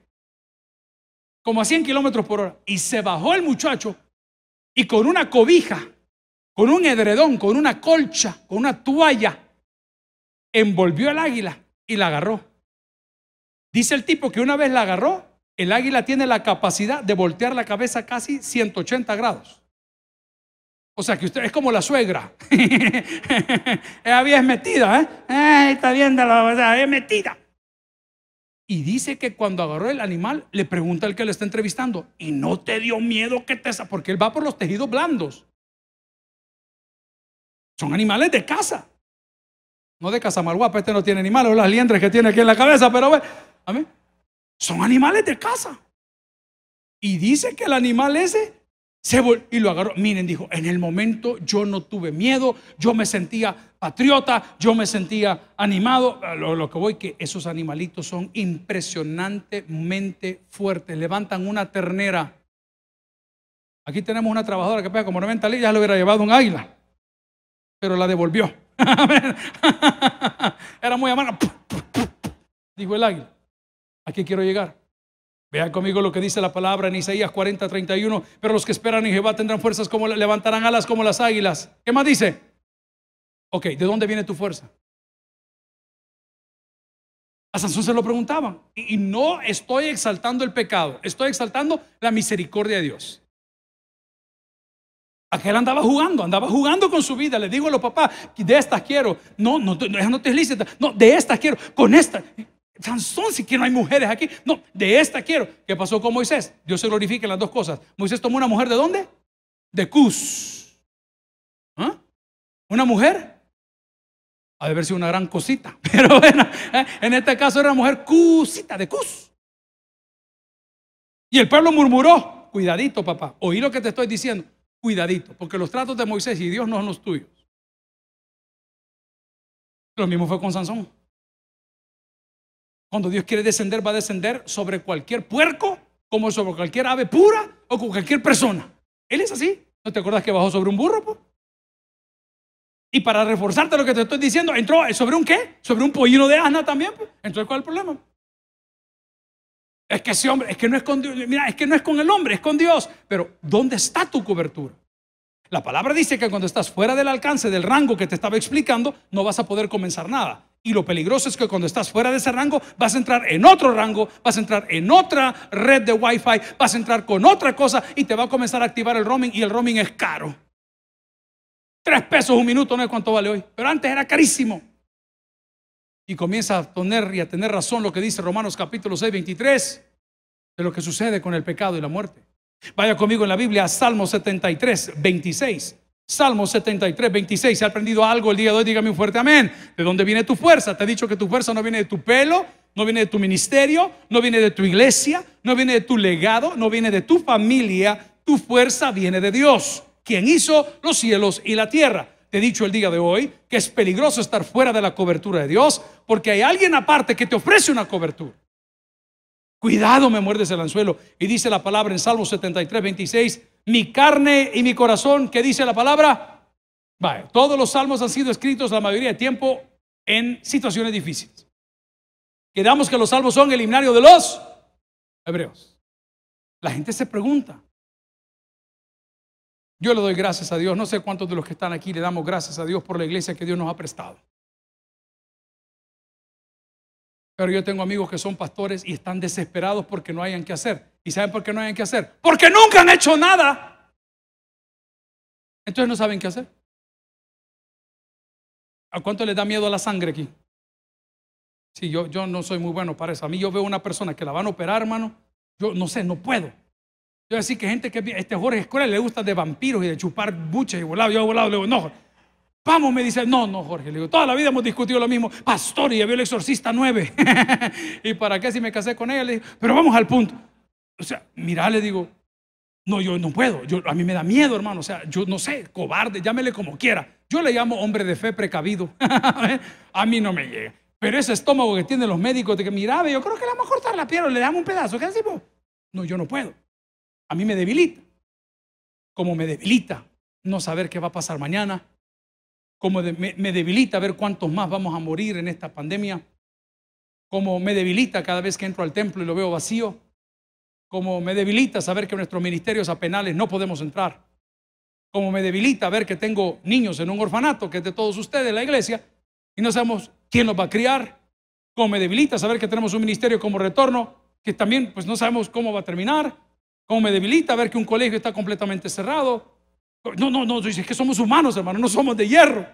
como a 100 kilómetros por hora. Y se bajó el muchacho y con una cobija, con un edredón, con una colcha, con una toalla, envolvió al águila y la agarró. Dice el tipo que una vez la agarró, el águila tiene la capacidad de voltear la cabeza casi 180 grados. O sea que usted es como la suegra. Ella bien metida, ¿eh? está bien, de la, bien metida. Y dice que cuando agarró el animal, le pregunta al que le está entrevistando, ¿y no te dio miedo que te... porque él va por los tejidos blandos? Son animales de casa. No de casa guapa este no tiene animales, o las liendres que tiene aquí en la cabeza, pero bueno, amén. Son animales de casa. Y dice que el animal ese y lo agarró. Miren, dijo, en el momento yo no tuve miedo, yo me sentía patriota, yo me sentía animado. Lo, que voy, que esos animalitos son impresionantemente fuertes. Levantan una ternera. Aquí tenemos una trabajadora que pega como 90 libras, ya lo hubiera llevado un águila, pero la devolvió. Era muy amable. Dijo el águila, aquí quiero llegar. Vean conmigo lo que dice la palabra en Isaías 40, 31. Pero los que esperan en Jehová tendrán fuerzas como levantarán alas como las águilas. ¿Qué más dice? Ok, ¿de dónde viene tu fuerza? A Sansón se lo preguntaban. Y, no estoy exaltando el pecado, estoy exaltando la misericordia de Dios. Aquel andaba jugando, andaba jugando con su vida. Le digo a los papás, de estas quiero. No, no, no, no te no, de estas quiero, con esta. Sansón, si que no hay mujeres aquí. No, de esta quiero. ¿Qué pasó con Moisés? Dios se glorifica en las dos cosas. Moisés tomó una mujer de dónde? De Cus. ¿Ah? ¿Una mujer? Ha de haber una gran cosita. Pero bueno, ¿eh? en este caso era una mujer cusita, de Cus. Y el pueblo murmuró. Cuidadito, papá. Oí lo que te estoy diciendo. Cuidadito, porque los tratos de Moisés y Dios no son los tuyos. Lo mismo fue con Sansón. Cuando Dios quiere descender, va a descender sobre cualquier puerco, como sobre cualquier ave pura o con cualquier persona. Él es así. ¿No te acuerdas que bajó sobre un burro? Y para reforzarte lo que te estoy diciendo, entró sobre un qué? Sobre un pollino de asna también. Entonces, ¿cuál es el problema? Es que ese hombre, es que no es con Dios. Mira, es que no es con el hombre, es con Dios. Pero, ¿dónde está tu cobertura? La palabra dice que cuando estás fuera del alcance del rango que te estaba explicando, no vas a poder comenzar nada. Y lo peligroso es que cuando estás fuera de ese rango, vas a entrar en otro rango, vas a entrar en otra red de Wi-Fi, vas a entrar con otra cosa y te va a comenzar a activar el roaming y el roaming es caro. Tres pesos un minuto, no es cuánto vale hoy, pero antes era carísimo. Y comienza a tener y a tener razón lo que dice Romanos capítulo 6, 23, de lo que sucede con el pecado y la muerte. Vaya conmigo en la Biblia a Salmo 73, 26. Salmo 73, 26. ¿Se ha aprendido algo el día de hoy? Dígame un fuerte amén. ¿De dónde viene tu fuerza? Te he dicho que tu fuerza no viene de tu pelo, no viene de tu ministerio, no viene de tu iglesia, no viene de tu legado, no viene de tu familia. Tu fuerza viene de Dios, quien hizo los cielos y la tierra. Te he dicho el día de hoy que es peligroso estar fuera de la cobertura de Dios porque hay alguien aparte que te ofrece una cobertura. Cuidado, me muerdes el anzuelo. Y dice la palabra en Salmo 73, 26 mi carne y mi corazón, que dice la palabra. Vale, todos los salmos han sido escritos la mayoría de tiempo en situaciones difíciles. Quedamos que los salmos son el himnario de los hebreos. La gente se pregunta. Yo le doy gracias a Dios. No sé cuántos de los que están aquí le damos gracias a Dios por la iglesia que Dios nos ha prestado. Pero yo tengo amigos que son pastores y están desesperados porque no hayan que hacer. ¿Y saben por qué no hayan que hacer? Porque nunca han hecho nada. Entonces no saben qué hacer. ¿A cuánto les da miedo la sangre aquí? Sí, yo, yo no soy muy bueno para eso. A mí yo veo una persona que la van a operar, hermano. Yo no sé, no puedo. Yo decir que gente que este Jorge Escuela le gusta de vampiros y de chupar buches y volado. Yo volado le digo, Vamos, me dice, no, no, Jorge, le digo, toda la vida hemos discutido lo mismo, pastor, y había el exorcista 9, ¿y para qué si me casé con ella? Le digo, pero vamos al punto. O sea, mira, le digo, no, yo no puedo, yo, a mí me da miedo, hermano, o sea, yo no sé, cobarde, llámele como quiera. Yo le llamo hombre de fe precavido, a mí no me llega. Pero ese estómago que tienen los médicos de que, mira, yo creo que le vamos a cortar la pierna, le damos un pedazo, ¿qué decimos? No, yo no puedo. A mí me debilita. Como me debilita no saber qué va a pasar mañana, como me, debilita ver cuántos más vamos a morir en esta pandemia, como me debilita cada vez que entro al templo y lo veo vacío, como me debilita saber que nuestros ministerios a penales no podemos entrar, como me debilita ver que tengo niños en un orfanato que es de todos ustedes, la iglesia, y no sabemos quién los va a criar, como me debilita saber que tenemos un ministerio como retorno, que también pues no sabemos cómo va a terminar, como me debilita ver que un colegio está completamente cerrado, no, no, no, dice que somos humanos, hermano, no somos de hierro.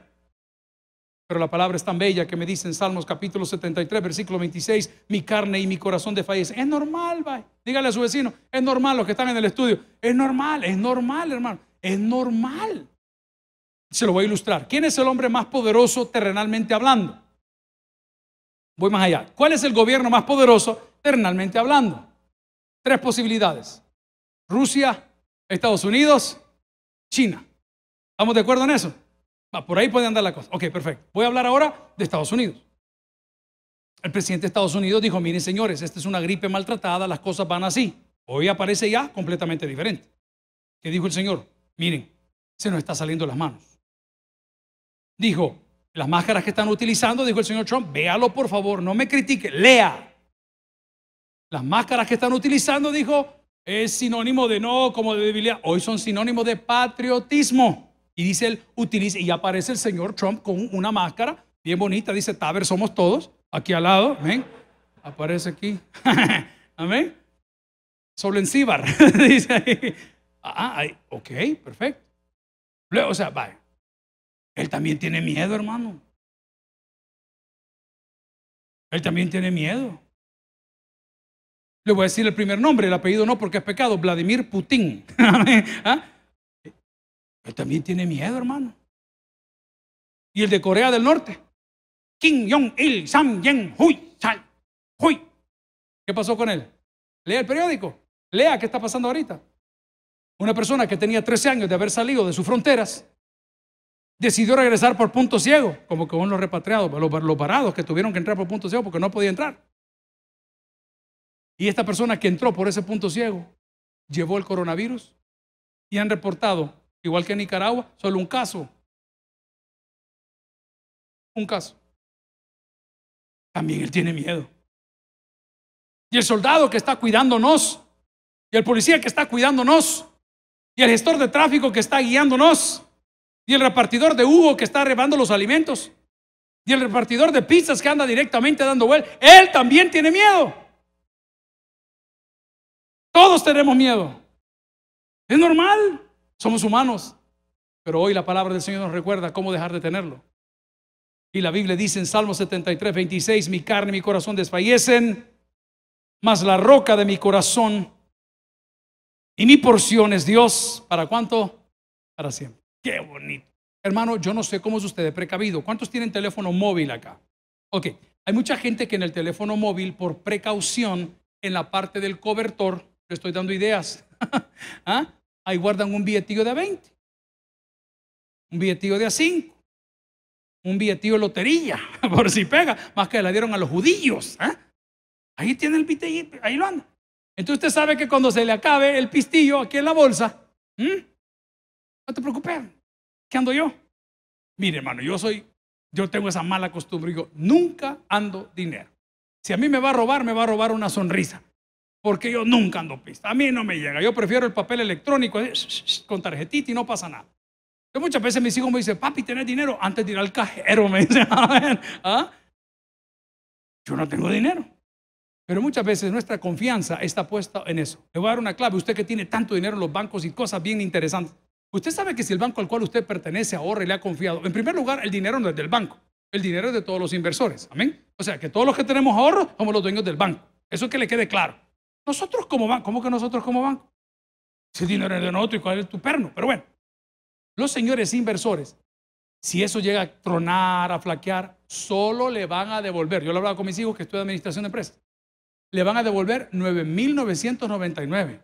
Pero la palabra es tan bella que me dice en Salmos capítulo 73, versículo 26, mi carne y mi corazón desfallecen Es normal, va. Dígale a su vecino, es normal los que están en el estudio. Es normal, es normal, hermano. Es normal. Se lo voy a ilustrar. ¿Quién es el hombre más poderoso terrenalmente hablando? Voy más allá. ¿Cuál es el gobierno más poderoso terrenalmente hablando? Tres posibilidades. Rusia, Estados Unidos China. ¿Estamos de acuerdo en eso? por ahí puede andar la cosa. Ok, perfecto. Voy a hablar ahora de Estados Unidos. El presidente de Estados Unidos dijo, miren señores, esta es una gripe maltratada, las cosas van así. Hoy aparece ya completamente diferente. ¿Qué dijo el señor? Miren, se nos está saliendo las manos. Dijo, las máscaras que están utilizando, dijo el señor Trump, véalo por favor, no me critique, lea. Las máscaras que están utilizando, dijo, es sinónimo de no, como de debilidad. Hoy son sinónimos de patriotismo. Y dice él, y aparece el señor Trump con una máscara bien bonita, dice, Taber somos todos, aquí al lado, ven, aparece aquí, amén. Solencíbar, dice Ah, ah ok, perfecto. Luego, o sea, vaya, él también tiene miedo, hermano. Él también tiene miedo. Le voy a decir el primer nombre, el apellido no, porque es pecado. Vladimir Putin. ¿Ah? Él también tiene miedo, hermano. Y el de Corea del Norte. Kim Jong-il, Sam Yen-hui, Hui. qué pasó con él? Lea el periódico. Lea qué está pasando ahorita. Una persona que tenía 13 años de haber salido de sus fronteras decidió regresar por punto ciego, como que con los repatriados, los, los varados que tuvieron que entrar por punto ciego porque no podía entrar. Y esta persona que entró por ese punto ciego llevó el coronavirus y han reportado, igual que en Nicaragua, solo un caso. Un caso. También él tiene miedo. Y el soldado que está cuidándonos, y el policía que está cuidándonos, y el gestor de tráfico que está guiándonos, y el repartidor de Hugo que está arrebando los alimentos, y el repartidor de pizzas que anda directamente dando vuelta, él también tiene miedo. Todos tenemos miedo. Es normal. Somos humanos. Pero hoy la palabra del Señor nos recuerda cómo dejar de tenerlo. Y la Biblia dice en Salmo 73, 26, mi carne y mi corazón desfallecen, Más la roca de mi corazón y mi porción es Dios. ¿Para cuánto? Para siempre. Qué bonito. Hermano, yo no sé cómo es usted de precavido. ¿Cuántos tienen teléfono móvil acá? Ok, hay mucha gente que en el teléfono móvil, por precaución, en la parte del cobertor, le estoy dando ideas. ¿Ah? Ahí guardan un billetillo de 20, un billetillo de 5, un billetillo de lotería, por si pega, más que la dieron a los judíos. ¿ah? Ahí tiene el billetillo, ahí lo anda. Entonces usted sabe que cuando se le acabe el pistillo aquí en la bolsa, no te preocupes, ¿qué ando yo? Mire, hermano, yo soy, yo tengo esa mala costumbre, digo nunca ando dinero. Si a mí me va a robar, me va a robar una sonrisa porque yo nunca ando pista. A mí no me llega. Yo prefiero el papel electrónico eh, con tarjetita y no pasa nada. Yo muchas veces mis hijos me dicen, papi, ¿tenés dinero? Antes de ir al cajero, me dicen, ¿Ah? yo no tengo dinero. Pero muchas veces nuestra confianza está puesta en eso. Le voy a dar una clave. Usted que tiene tanto dinero en los bancos y cosas bien interesantes. Usted sabe que si el banco al cual usted pertenece ahorra y le ha confiado, en primer lugar, el dinero no es del banco. El dinero es de todos los inversores. Amén. O sea, que todos los que tenemos ahorros somos los dueños del banco. Eso que le quede claro. Nosotros como van? ¿cómo que nosotros como van? Si el dinero es de nosotros y cuál es tu perno. Pero bueno, los señores inversores, si eso llega a tronar, a flaquear, solo le van a devolver. Yo lo hablaba con mis hijos que estudian administración de empresas. Le van a devolver 9,999.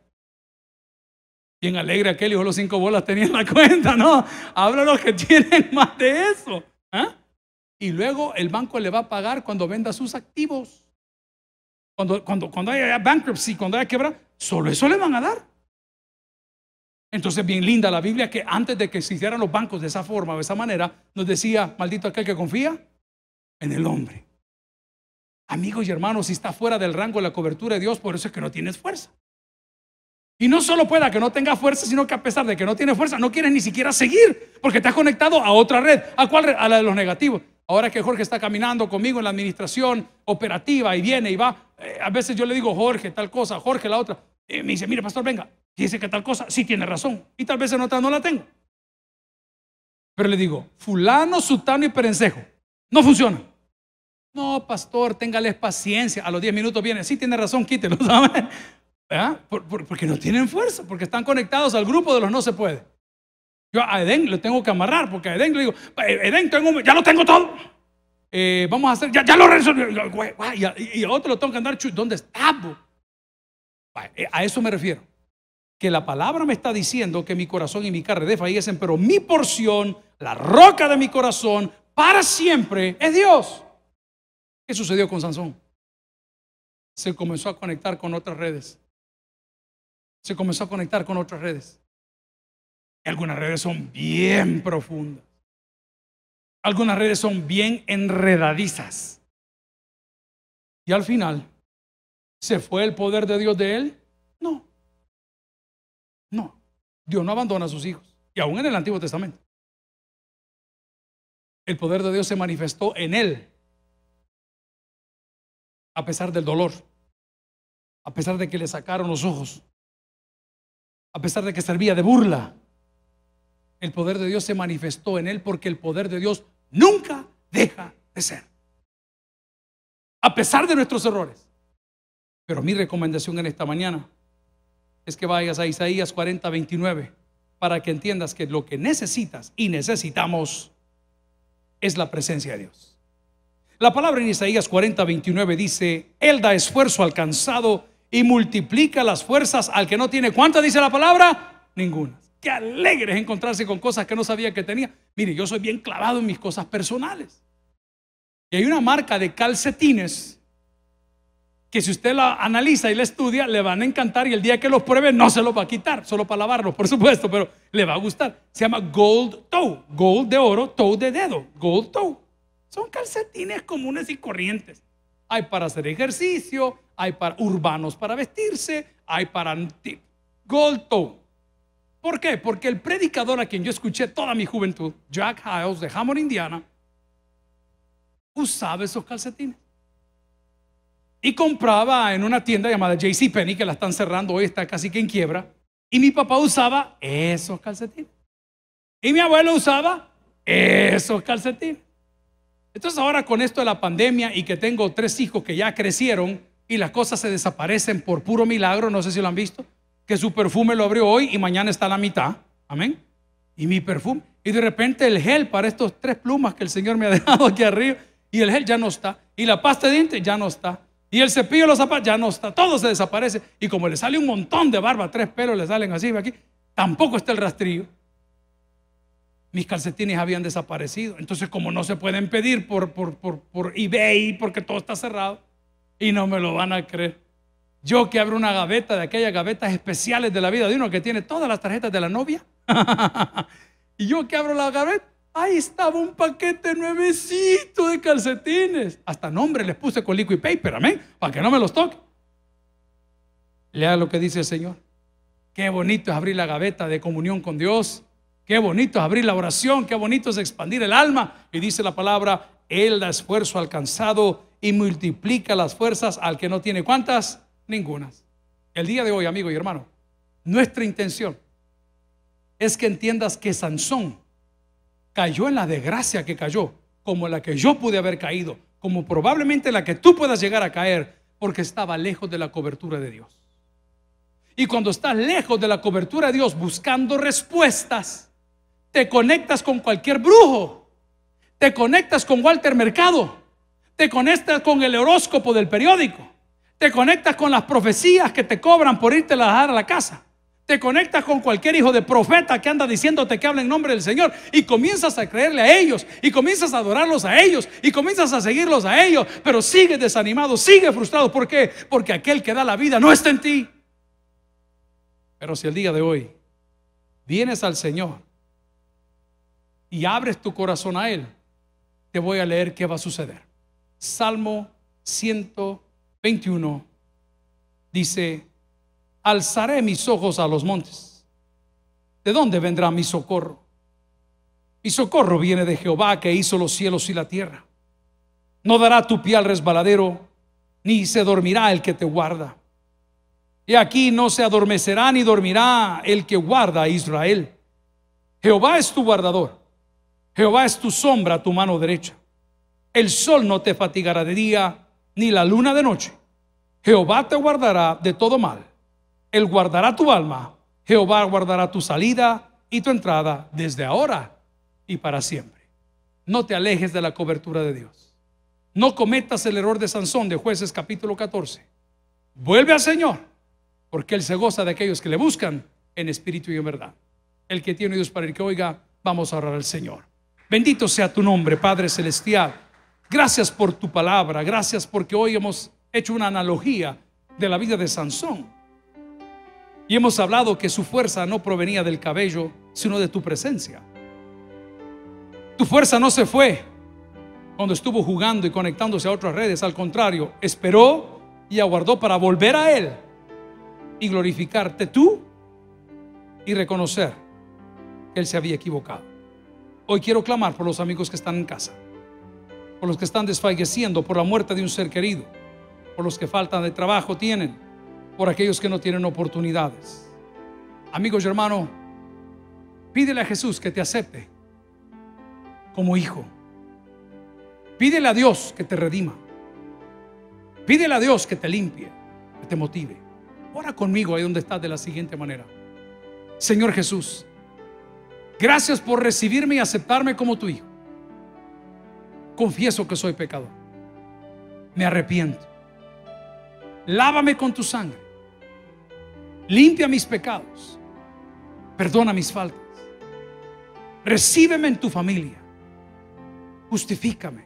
Bien alegre aquel hijo, los cinco bolas tenían la cuenta, ¿no? Habla los que tienen más de eso. ¿ah? Y luego el banco le va a pagar cuando venda sus activos. Cuando, cuando, haya bankruptcy, cuando haya quiebra, solo eso le van a dar. Entonces, bien linda la Biblia que antes de que se hicieran los bancos de esa forma, o de esa manera, nos decía, maldito aquel que confía en el hombre. Amigos y hermanos, si está fuera del rango de la cobertura de Dios, por eso es que no tienes fuerza. Y no solo pueda que no tenga fuerza, sino que a pesar de que no tiene fuerza, no quieres ni siquiera seguir, porque estás conectado a otra red. ¿A cuál red? A la de los negativos. Ahora que Jorge está caminando conmigo en la administración operativa y viene y va, eh, a veces yo le digo Jorge tal cosa, Jorge la otra. Y me dice, mire pastor, venga, dice que tal cosa, sí tiene razón. Y tal vez en otra no la tengo. Pero le digo, fulano, sutano y perencejo, no funciona. No, pastor, téngales paciencia. A los 10 minutos viene, sí tiene razón, quítelo, ¿sabes? ¿Ah? porque no tienen fuerza, porque están conectados al grupo de los no se puede. Yo a Edén le tengo que amarrar, porque a Edén le digo, Edén, tengo, ya lo tengo todo. Eh, vamos a hacer, ya, lo resolví. Y, a otro lo tengo que andar, ¿dónde está? Eh, a eso me refiero. Que la palabra me está diciendo que mi corazón y mi carne Fallecen pero mi porción, la roca de mi corazón, para siempre es Dios. ¿Qué sucedió con Sansón? Se comenzó a conectar con otras redes. Se comenzó a conectar con otras redes. Algunas redes son bien profundas. Algunas redes son bien enredadizas. Y al final, ¿se fue el poder de Dios de él? No. No. Dios no abandona a sus hijos. Y aún en el Antiguo Testamento. El poder de Dios se manifestó en él. A pesar del dolor. A pesar de que le sacaron los ojos. A pesar de que servía de burla el poder de Dios se manifestó en él porque el poder de Dios nunca deja de ser. A pesar de nuestros errores. Pero mi recomendación en esta mañana es que vayas a Isaías 40, 29 para que entiendas que lo que necesitas y necesitamos es la presencia de Dios. La palabra en Isaías 40, 29 dice, Él da esfuerzo alcanzado y multiplica las fuerzas al que no tiene. ¿Cuántas dice la palabra? Ninguna. Qué alegre encontrarse con cosas que no sabía que tenía. Mire, yo soy bien clavado en mis cosas personales. Y hay una marca de calcetines que si usted la analiza y la estudia, le van a encantar y el día que los pruebe no se los va a quitar, solo para lavarlos, por supuesto, pero le va a gustar. Se llama Gold Toe, Gold de oro, Toe de dedo, Gold Toe. Son calcetines comunes y corrientes. Hay para hacer ejercicio, hay para urbanos para vestirse, hay para gold toe. ¿Por qué? Porque el predicador a quien yo escuché toda mi juventud, Jack Hiles de Hammond, Indiana, usaba esos calcetines. Y compraba en una tienda llamada JC Penny, que la están cerrando hoy, está casi que en quiebra. Y mi papá usaba esos calcetines. Y mi abuelo usaba esos calcetines. Entonces ahora con esto de la pandemia y que tengo tres hijos que ya crecieron y las cosas se desaparecen por puro milagro, no sé si lo han visto, que su perfume lo abrió hoy y mañana está la mitad. Amén. Y mi perfume. Y de repente el gel para estos tres plumas que el Señor me ha dejado aquí arriba. Y el gel ya no está. Y la pasta de dientes ya no está. Y el cepillo de los zapatos ya no está. Todo se desaparece. Y como le sale un montón de barba, tres pelos le salen así aquí. Tampoco está el rastrillo. Mis calcetines habían desaparecido. Entonces, como no se pueden pedir por, por, por eBay, porque todo está cerrado, y no me lo van a creer. Yo que abro una gaveta de aquellas gavetas especiales de la vida de uno que tiene todas las tarjetas de la novia. y yo que abro la gaveta, ahí estaba un paquete nuevecito de calcetines. Hasta nombre les puse con liquid paper, amén, para que no me los toque. Lea lo que dice el Señor. Qué bonito es abrir la gaveta de comunión con Dios. Qué bonito es abrir la oración. Qué bonito es expandir el alma. Y dice la palabra, Él da esfuerzo alcanzado y multiplica las fuerzas al que no tiene cuántas Ningunas. El día de hoy, amigo y hermano, nuestra intención es que entiendas que Sansón cayó en la desgracia que cayó, como la que yo pude haber caído, como probablemente la que tú puedas llegar a caer, porque estaba lejos de la cobertura de Dios. Y cuando estás lejos de la cobertura de Dios buscando respuestas, te conectas con cualquier brujo, te conectas con Walter Mercado, te conectas con el horóscopo del periódico, te conectas con las profecías que te cobran por irte a a la casa. Te conectas con cualquier hijo de profeta que anda diciéndote que habla en nombre del Señor y comienzas a creerle a ellos y comienzas a adorarlos a ellos y comienzas a seguirlos a ellos, pero sigues desanimado, sigues frustrado. ¿Por qué? Porque aquel que da la vida no está en ti. Pero si el día de hoy vienes al Señor y abres tu corazón a Él, te voy a leer qué va a suceder. Salmo 100. 21 dice, alzaré mis ojos a los montes. ¿De dónde vendrá mi socorro? Mi socorro viene de Jehová que hizo los cielos y la tierra. No dará tu pie al resbaladero, ni se dormirá el que te guarda. Y aquí no se adormecerá ni dormirá el que guarda a Israel. Jehová es tu guardador. Jehová es tu sombra, tu mano derecha. El sol no te fatigará de día ni la luna de noche. Jehová te guardará de todo mal. Él guardará tu alma. Jehová guardará tu salida y tu entrada desde ahora y para siempre. No te alejes de la cobertura de Dios. No cometas el error de Sansón de jueces capítulo 14. Vuelve al Señor, porque Él se goza de aquellos que le buscan en espíritu y en verdad. El que tiene Dios para el que oiga, vamos a orar al Señor. Bendito sea tu nombre, Padre Celestial. Gracias por tu palabra, gracias porque hoy hemos hecho una analogía de la vida de Sansón. Y hemos hablado que su fuerza no provenía del cabello, sino de tu presencia. Tu fuerza no se fue cuando estuvo jugando y conectándose a otras redes, al contrario, esperó y aguardó para volver a Él y glorificarte tú y reconocer que Él se había equivocado. Hoy quiero clamar por los amigos que están en casa por los que están desfalleciendo por la muerte de un ser querido, por los que faltan de trabajo tienen, por aquellos que no tienen oportunidades. Amigos y hermanos pídele a Jesús que te acepte como hijo. Pídele a Dios que te redima. Pídele a Dios que te limpie, que te motive. Ora conmigo ahí donde estás de la siguiente manera. Señor Jesús, gracias por recibirme y aceptarme como tu hijo confieso que soy pecador. Me arrepiento. Lávame con tu sangre. Limpia mis pecados. Perdona mis faltas. Recíbeme en tu familia. Justifícame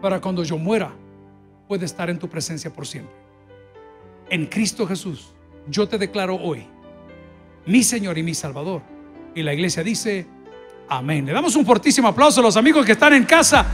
para cuando yo muera pueda estar en tu presencia por siempre. En Cristo Jesús, yo te declaro hoy mi Señor y mi Salvador. Y la iglesia dice, Amén. Le damos un fortísimo aplauso a los amigos que están en casa.